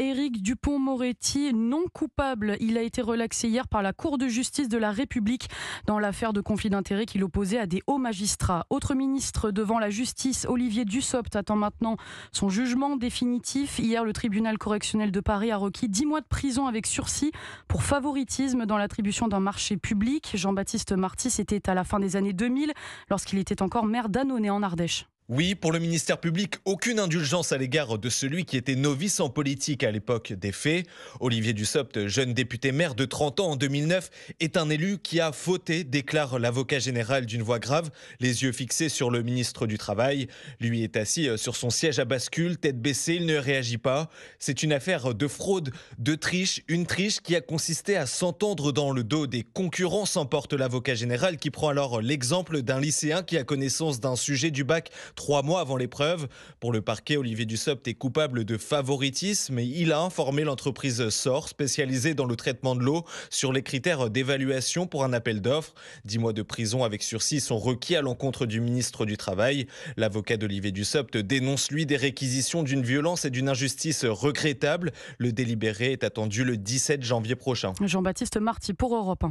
Éric Dupont-Moretti non coupable. Il a été relaxé hier par la Cour de justice de la République dans l'affaire de conflit d'intérêts qu'il opposait à des hauts magistrats. Autre ministre devant la justice, Olivier Dussopt attend maintenant son jugement définitif. Hier, le tribunal correctionnel de Paris a requis 10 mois de prison avec sursis pour favoritisme dans l'attribution d'un marché public. Jean-Baptiste Marty, était à la fin des années 2000 lorsqu'il était encore maire d'Annonay en Ardèche. Oui, pour le ministère public, aucune indulgence à l'égard de celui qui était novice en politique à l'époque des faits. Olivier Dussopt, jeune député maire de 30 ans en 2009, est un élu qui a voté, déclare l'avocat général d'une voix grave, les yeux fixés sur le ministre du Travail. Lui est assis euh, sur son siège à bascule, tête baissée, il ne réagit pas. C'est une affaire de fraude, de triche, une triche qui a consisté à s'entendre dans le dos des concurrents, s'emporte l'avocat général qui prend alors l'exemple d'un lycéen qui a connaissance d'un sujet du bac Trois mois avant l'épreuve, pour le parquet, Olivier Dussopt est coupable de favoritisme et il a informé l'entreprise SOR, spécialisée dans le traitement de l'eau, sur les critères d'évaluation pour un appel d'offres. Dix mois de prison avec sursis sont requis à l'encontre du ministre du Travail. L'avocat d'Olivier Dussopt dénonce, lui, des réquisitions d'une violence et d'une injustice regrettable. Le délibéré est attendu le 17 janvier prochain. Jean-Baptiste Marty pour Europe